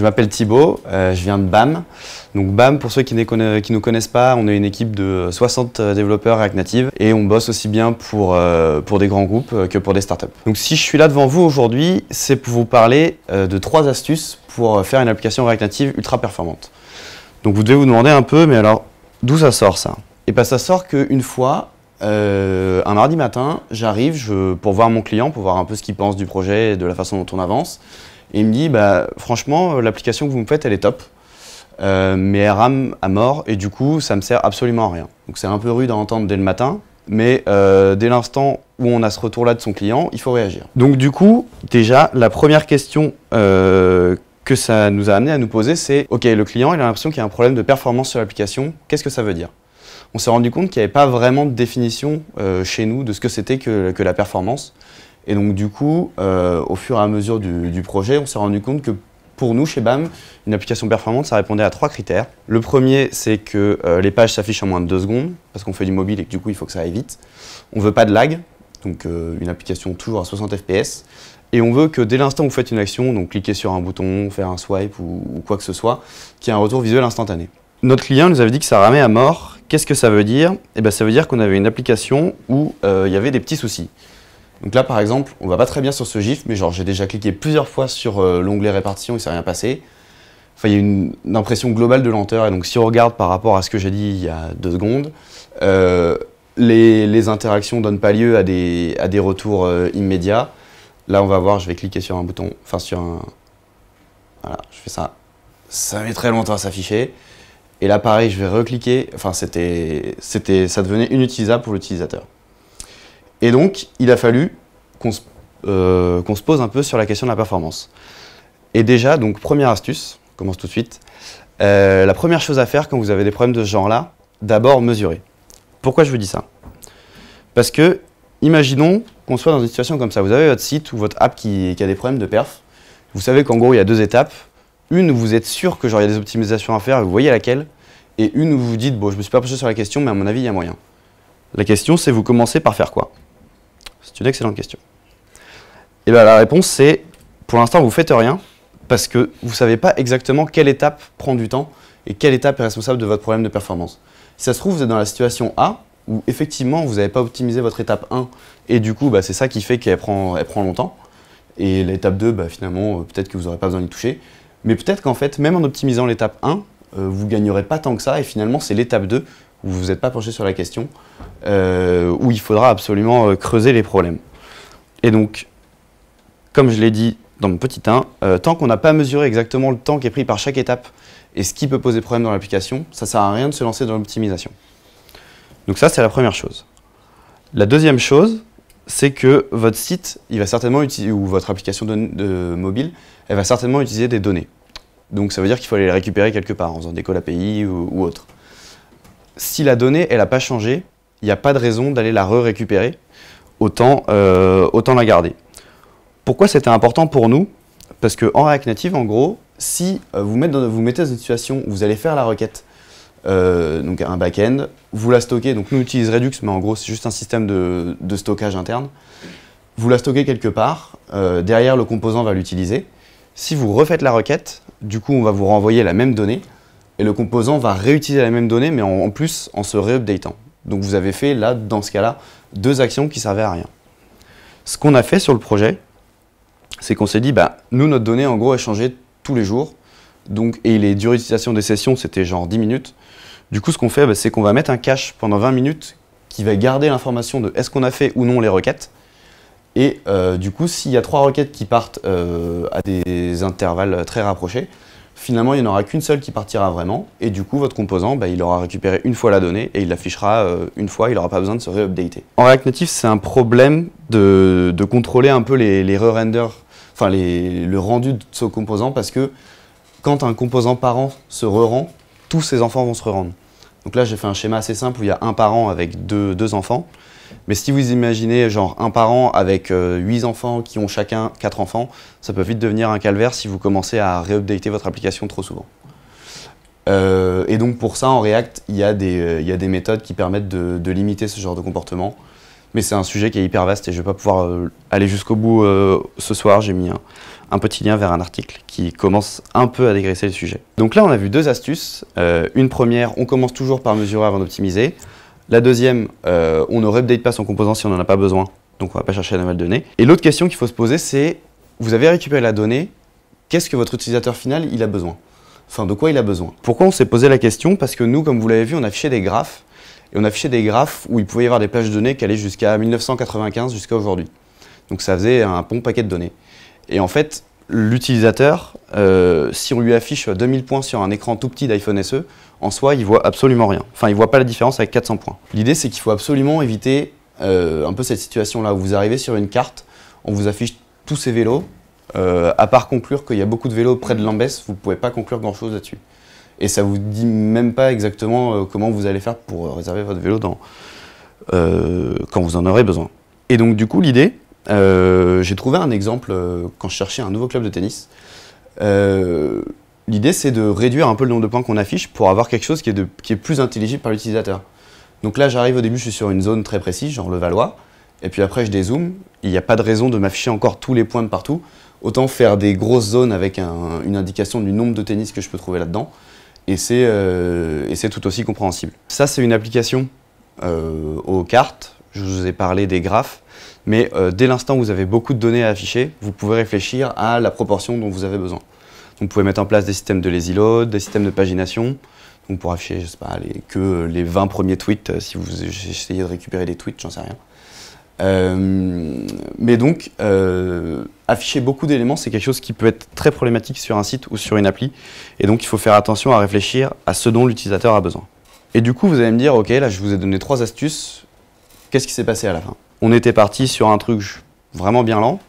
je m'appelle Thibaut, euh, je viens de BAM. Donc BAM, pour ceux qui ne nous connaissent pas, on est une équipe de 60 euh, développeurs React Native et on bosse aussi bien pour, euh, pour des grands groupes que pour des startups. Donc si je suis là devant vous aujourd'hui, c'est pour vous parler de trois astuces pour faire une application React Native ultra performante. Donc vous devez vous demander un peu, mais alors d'où ça sort ça Et eh bien ça sort qu'une fois, un mardi matin, j'arrive pour voir mon client, pour voir un peu ce qu'il pense du projet et de la façon dont on avance. Et il me dit, bah, franchement, euh, l'application que vous me faites, elle est top. Euh, mais elle rame à mort et du coup, ça me sert absolument à rien. Donc c'est un peu rude à entendre dès le matin, mais euh, dès l'instant où on a ce retour-là de son client, il faut réagir. Donc du coup, déjà, la première question que ça nous a amené à nous poser, c'est OK, le client, il a l'impression qu'il y a un problème de performance sur l'application. Qu'est-ce que ça veut dire On s'est rendu compte qu'il n'y avait pas vraiment de définition chez nous de ce que c'était que, que, la performance. Et donc du coup, euh, au fur et à mesure du, projet, on s'est rendu compte que pour nous, chez BAM, une application performante, ça répondait à trois critères. Le premier, c'est que euh, les pages s'affichent en moins de deux secondes, parce qu'on fait du mobile et que du coup, il faut que ça aille vite. On ne veut pas de lag, donc euh, une application toujours à 60 fps. Et on veut que dès l'instant où vous faites une action, donc cliquer sur un bouton, faire un swipe ou, quoi que ce soit, qu'il y ait un retour visuel instantané. Notre client nous avait dit que ça ramait à mort. Qu'est-ce que ça veut dire Eh bien, ça veut dire qu'on avait une application où il y avait des petits soucis. Donc là, par exemple, on va pas très bien sur ce GIF, mais genre j'ai déjà cliqué plusieurs fois sur euh, l'onglet répartition, il s'est rien passé. Enfin, il y a une, impression globale de lenteur, et donc si on regarde par rapport à ce que j'ai dit il y a deux secondes, euh, les, interactions interactions donnent pas lieu à des, à des retours euh, immédiats. Là, on va voir, je vais cliquer sur un bouton, enfin sur un... Voilà, je fais ça. Ça met très longtemps à s'afficher. Et là, pareil, je vais recliquer. Enfin, c'était, c'était, ça devenait inutilisable pour l'utilisateur. Et donc, il a fallu euh, qu'on se, pose un peu sur la question de la performance. Et déjà, donc, première astuce, commence tout de suite. Euh, la première chose à faire quand vous avez des problèmes de ce genre-là, d'abord mesurer. Pourquoi je vous dis ça Parce que, imaginons qu'on soit dans une situation comme ça. Vous avez votre site ou votre app qui, a des problèmes de perf. Vous savez qu'en gros, il y a deux étapes. Une où vous êtes sûr que genre, il y a des optimisations à faire vous voyez laquelle. Et une où vous vous dites, bon, je me suis pas penché sur la question, mais à mon avis, il y a moyen. La question, c'est vous commencez par faire quoi c'est une excellente question. Et eh bien la réponse c'est, pour l'instant vous faites rien, parce que vous ne savez pas exactement quelle étape prend du temps et quelle étape est responsable de votre problème de performance. Si ça se trouve, vous êtes dans la situation A, où effectivement vous n'avez pas optimisé votre étape 1, et du coup bah, c'est ça qui fait qu'elle prend, elle prend longtemps. Et l'étape 2, bah, finalement, euh, peut-être que vous n'aurez pas besoin d'y toucher. Mais peut-être qu'en fait, même en optimisant l'étape 1, euh, vous ne gagnerez pas tant que ça, et finalement c'est l'étape 2 où vous vous êtes pas penché sur la question, euh, où il faudra absolument euh, creuser les problèmes. Et donc, comme je l'ai dit dans mon petit 1, euh, tant qu'on n'a pas mesuré exactement le temps qui est pris par chaque étape et ce qui peut poser problème dans l'application, ça ne sert à rien de se lancer dans l'optimisation. Donc ça, c'est la première chose. La deuxième chose, c'est que votre site, il va certainement ou votre application de, mobile, elle va certainement utiliser des données. Donc ça veut dire qu'il faut aller les récupérer quelque part en faisant des calls API ou autre si la donnée, elle n'a pas changé, il n'y a pas de raison d'aller la re-récupérer, autant, euh, la garder. Pourquoi c'était important pour nous Parce qu'en React Native, en gros, si euh, vous, mettez dans, vous mettez une situation où vous allez faire la requête, euh, donc un back-end, vous la stockez, donc nous on utilise Redux, mais en gros c'est juste un système de, stockage interne, vous la stockez quelque part, derrière le composant va l'utiliser, si vous refaites la requête, du coup on va vous renvoyer la même donnée, et le composant va réutiliser la même donnée, mais en, plus en se réupdatant. Donc vous avez fait là, dans ce cas-là, deux actions qui servaient à rien. Ce qu'on a fait sur le projet, c'est qu'on s'est dit, bah, nous, notre donnée, en gros, est changée tous les jours. Donc, et les durées d'utilisation des sessions, c'était genre 10 minutes. Du coup, ce qu'on fait, bah, c'est qu'on va mettre un cache pendant 20 minutes qui va garder l'information de est-ce qu'on a fait ou non les requêtes. Et euh, du coup, s'il y a trois requêtes qui partent euh, à des intervalles très rapprochés, finalement, il n'y en aura qu'une seule qui partira vraiment. Et du coup, votre composant, bah, il aura récupéré une fois la donnée et il l'affichera euh, une fois, il n'aura pas besoin de se re-updater. En React Native, c'est un problème de, de, contrôler un peu les, les re-renders, enfin le rendu de ce composant, parce que quand un composant parent se re-rend, tous ses enfants vont se re-rendre. Donc là, j'ai fait un schéma assez simple où il y a un parent avec deux, deux enfants. Mais si vous imaginez genre un parent avec 8 euh, enfants qui ont chacun 4 enfants, ça peut vite devenir un calvaire si vous commencez à réupdater votre application trop souvent. Euh, et donc pour ça, en React, il y, a des euh, méthodes qui permettent de, limiter ce genre de comportement. Mais c'est un sujet qui est hyper vaste et je ne vais pas pouvoir aller jusqu'au bout ce soir. J'ai mis un, petit lien vers un article qui commence un peu à dégraisser le sujet. Donc là, on a vu deux astuces. une première, on commence toujours par mesurer avant d'optimiser. La deuxième, euh, on ne update pas son composant si on n'en a pas besoin, donc on ne va pas chercher la nouvelle donnée. Et l'autre question qu'il faut se poser, c'est vous avez récupéré la donnée, qu'est-ce que votre utilisateur final il a besoin Enfin, de quoi il a besoin Pourquoi on s'est posé la question Parce que nous, comme vous l'avez vu, on affichait des graphes, et on affichait des graphes où il pouvait y avoir des plages de données qui allaient jusqu'à 1995, jusqu'à aujourd'hui. Donc ça faisait un bon paquet de données. Et en fait, l'utilisateur, euh, si on lui affiche 2000 points sur un écran tout petit d'iPhone SE, en soi, ils voit absolument rien. Enfin, ils voit pas la différence avec 400 points. L'idée, c'est qu'il faut absolument éviter euh, un peu cette situation-là où vous arrivez sur une carte, on vous affiche tous ces vélos. Euh, à part conclure qu'il y a beaucoup de vélos près de Lambès, vous ne pouvez pas conclure grand-chose là-dessus. Et ça vous dit même pas exactement euh, comment vous allez faire pour réserver votre vélo dans, quand vous en aurez besoin. Et donc du coup, l'idée, j'ai trouvé un exemple quand je cherchais un nouveau club de tennis. L'idée, c'est de réduire un peu le nombre de points qu'on affiche pour avoir quelque chose qui est, plus intelligible par l'utilisateur. Donc là, j'arrive au début, je suis sur une zone très précise, genre le Valois, et puis après, je dézoome. Il n'y a pas de raison de m'afficher encore tous les points de partout. Autant faire des grosses zones avec une indication du nombre de tennis que je peux trouver là-dedans. Et c'est euh, tout aussi compréhensible. Ça, c'est une application euh, aux cartes. Je vous ai parlé des graphes. Mais euh, dès l'instant où vous avez beaucoup de données à afficher, vous pouvez réfléchir à la proportion dont vous avez besoin. On pouvait mettre en place des systèmes de lazy load, des systèmes de pagination. Donc, pour afficher, je sais pas, que les 20 premiers tweets, euh, si vous essayez de récupérer des tweets, j'en sais rien. Euh, mais donc, euh, afficher beaucoup d'éléments, c'est quelque chose qui peut être très problématique sur un site ou sur une appli. Et donc, il faut faire attention à réfléchir à ce dont l'utilisateur a besoin. Et du coup, vous allez me dire, OK, là, je vous ai donné trois astuces. Qu'est-ce qui s'est passé à la fin On était parti sur un truc vraiment bien lent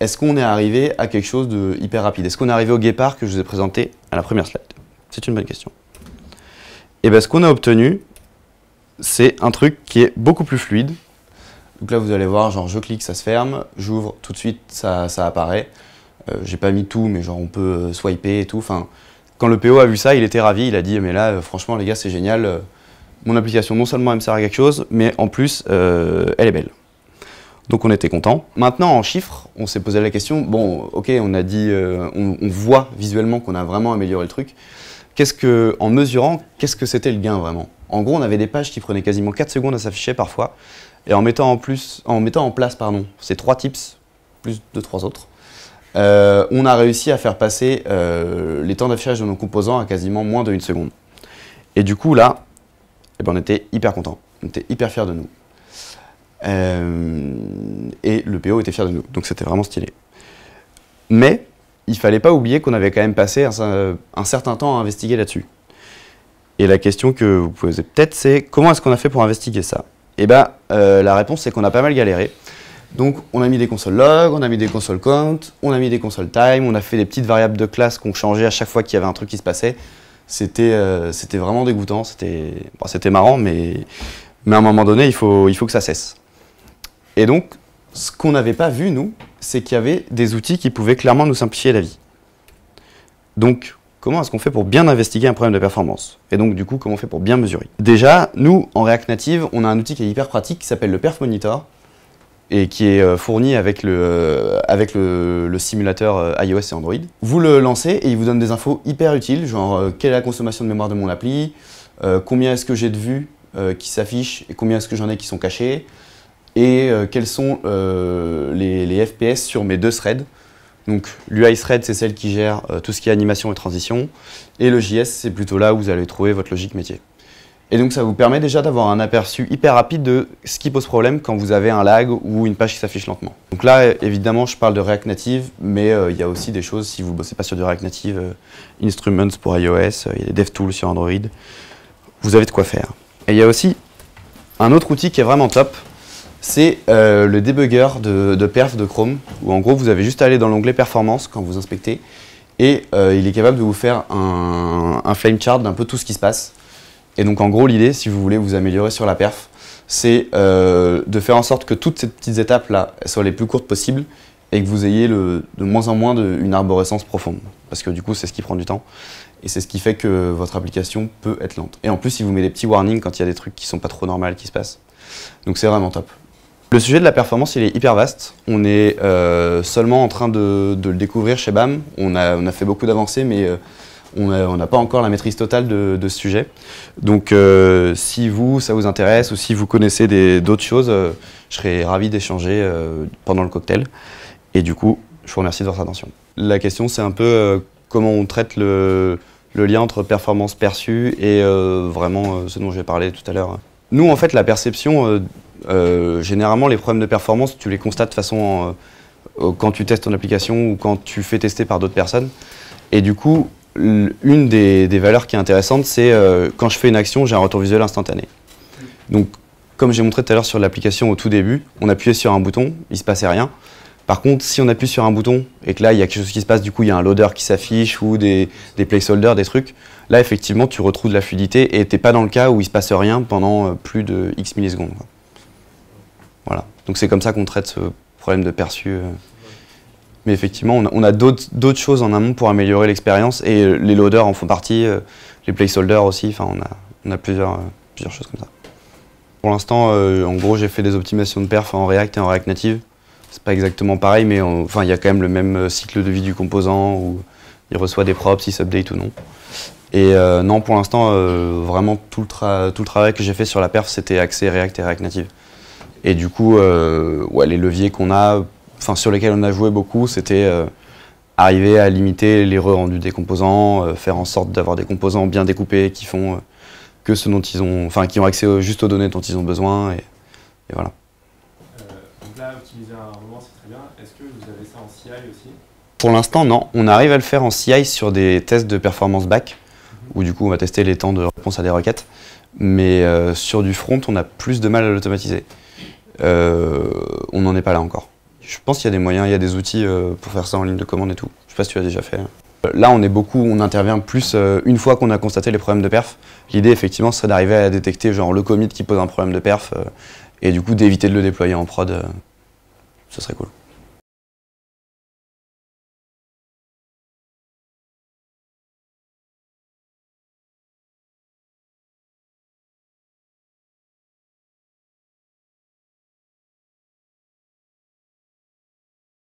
est-ce qu'on est arrivé à quelque chose de hyper rapide Est-ce qu'on est arrivé au guépard que je vous ai présenté à la première slide C'est une bonne question. Et eh bien ce qu'on a obtenu, c'est un truc qui est beaucoup plus fluide. Donc là vous allez voir, genre je clique, ça se ferme, j'ouvre, tout de suite ça, ça apparaît. Euh, j'ai pas mis tout, mais genre on peut euh, swiper et tout. Enfin, quand le PO a vu ça, il était ravi, il a dit mais là euh, franchement les gars c'est génial, mon application non seulement elle me sert à quelque chose, mais en plus elle est belle. Donc on était content. Maintenant en chiffres, on s'est posé la question, bon ok on a dit, euh, on, voit visuellement qu'on a vraiment amélioré le truc. Qu'est-ce que, en mesurant, qu'est-ce que c'était le gain vraiment En gros on avait des pages qui prenaient quasiment 4 secondes à s'afficher parfois. Et en mettant en, plus, en, mettant en place pardon, ces trois tips, plus de trois autres, euh, on a réussi à faire passer euh, les temps d'affichage de nos composants à quasiment moins de 1 seconde. Et du coup là, eh ben, on était hyper content, on était hyper fiers de nous. Euh, et le PO était fier de nous, donc c'était vraiment stylé. Mais il fallait pas oublier qu'on avait quand même passé un, certain temps à investiguer là-dessus. Et la question que vous posez peut-être, c'est comment est-ce qu'on a fait pour investiguer ça Et eh bien, euh, la réponse, c'est qu'on a pas mal galéré. Donc, on a mis des consoles log, on a mis des consoles count, on a mis des consoles time, on a fait des petites variables de classe qu'on changeait à chaque fois qu'il y avait un truc qui se passait. C'était euh, vraiment dégoûtant, c'était marrant, mais, mais à un moment donné, il faut, il faut que ça cesse. Et donc, ce qu'on n'avait pas vu, nous, c'est qu'il y avait des outils qui pouvaient clairement nous simplifier la vie. Donc, comment est-ce qu'on fait pour bien investiguer un problème de performance Et donc, du coup, comment on fait pour bien mesurer Déjà, nous, en React Native, on a un outil qui est hyper pratique qui s'appelle le Perf Monitor et qui est euh, fourni avec le, euh, avec le, simulateur euh, iOS et Android. Vous le lancez et il vous donne des infos hyper utiles, genre quelle est la consommation de mémoire de mon appli, combien est-ce que j'ai de vues qui s'affichent et combien est-ce que j'en ai qui sont cachées, et euh, quels sont euh, les, FPS sur mes deux threads. Donc l'UI thread, c'est celle qui gère euh, tout ce qui est animation et transition, et le JS, c'est plutôt là où vous allez trouver votre logique métier. Et donc ça vous permet déjà d'avoir un aperçu hyper rapide de ce qui pose problème quand vous avez un lag ou une page qui s'affiche lentement. Donc là, évidemment, je parle de React Native, mais il y a aussi des choses, si vous ne bossez pas sur du React Native, Instruments pour iOS, il y a des DevTools sur Android, vous avez de quoi faire. Et il y a aussi un autre outil qui est vraiment top, c'est euh, le débugger de, perf de Chrome, où en gros vous avez juste à aller dans l'onglet performance quand vous inspectez, et euh, il est capable de vous faire un, flame chart d'un peu tout ce qui se passe. Et donc en gros l'idée, si vous voulez vous améliorer sur la perf, c'est euh, de faire en sorte que toutes ces petites étapes-là soient les plus courtes possibles et que vous ayez de moins en moins une arborescence profonde. Parce que du coup, c'est ce qui prend du temps et c'est ce qui fait que votre application peut être lente. Et en plus, il vous met des petits warnings quand il y a des trucs qui sont pas trop normaux qui se passent. Donc c'est vraiment top. Le sujet de la performance, il est hyper vaste. On est euh, seulement en train de, le découvrir chez BAM. On a, on a fait beaucoup d'avancées, mais euh, on n'a pas encore la maîtrise totale de, ce sujet. Donc, euh, si vous, ça vous intéresse, ou si vous connaissez d'autres choses, je serais ravi d'échanger pendant le cocktail. Et du coup, je vous remercie de votre attention. La question, c'est un peu comment on traite le, le, lien entre performance perçue et vraiment ce dont j'ai parlé tout à l'heure. Nous, en fait, la perception euh, généralement, les problèmes de performance, tu les constates de façon euh, quand tu testes ton application ou quand tu fais tester par d'autres personnes. Et du coup, une des, valeurs qui est intéressante, c'est euh, quand je fais une action, j'ai un retour visuel instantané. Donc, comme j'ai montré tout à l'heure sur l'application au tout début, on appuyait sur un bouton, il se passait rien. Par contre, si on appuie sur un bouton et que là, il y a quelque chose qui se passe, du coup, il y a un loader qui s'affiche ou des, des placeholders, des trucs, là, effectivement, tu retrouves de la fluidité et tu n'es pas dans le cas où il se passe rien pendant plus de X millisecondes. Voilà. Donc c'est comme ça qu'on traite ce problème de perçu. Euh. Mais effectivement, on a, d'autres choses en amont pour améliorer l'expérience et euh, les loaders en font partie, euh, les placeholders aussi, enfin on a, plusieurs, choses comme ça. Pour l'instant, en gros, j'ai fait des optimisations de perf en React et en React Native. C'est pas exactement pareil, mais enfin il y a quand même le même cycle de vie du composant où il reçoit des props, il s'update ou non. Et non, pour l'instant, vraiment tout le, tout le travail que j'ai fait sur la perf, c'était axé React et React Native. Et du coup, euh, les leviers qu'on a, sur lesquels on a joué beaucoup, c'était euh, arriver à limiter les re rendus des composants, euh, faire en sorte d'avoir des composants bien découpés qui font que ce dont ils ont, qui ont accès juste aux données dont ils ont besoin, et, voilà. donc là, utiliser un roman, c'est très bien. Est-ce que vous avez ça en CI aussi pour l'instant, non. On arrive à le faire en CI sur des tests de performance back, où du coup on va tester les temps de réponse à des requêtes. Mais sur du front, on a plus de mal à l'automatiser. Euh, on n'en est pas là encore. Je pense qu'il y a des moyens, il y a des outils euh, pour faire ça en ligne de commande et tout. Je sais pas si tu as déjà fait. Euh, là, on est beaucoup, on intervient plus une fois qu'on a constaté les problèmes de perf. L'idée, effectivement, serait d'arriver à détecter genre le commit qui pose un problème de perf et du coup d'éviter de le déployer en prod. ce serait cool.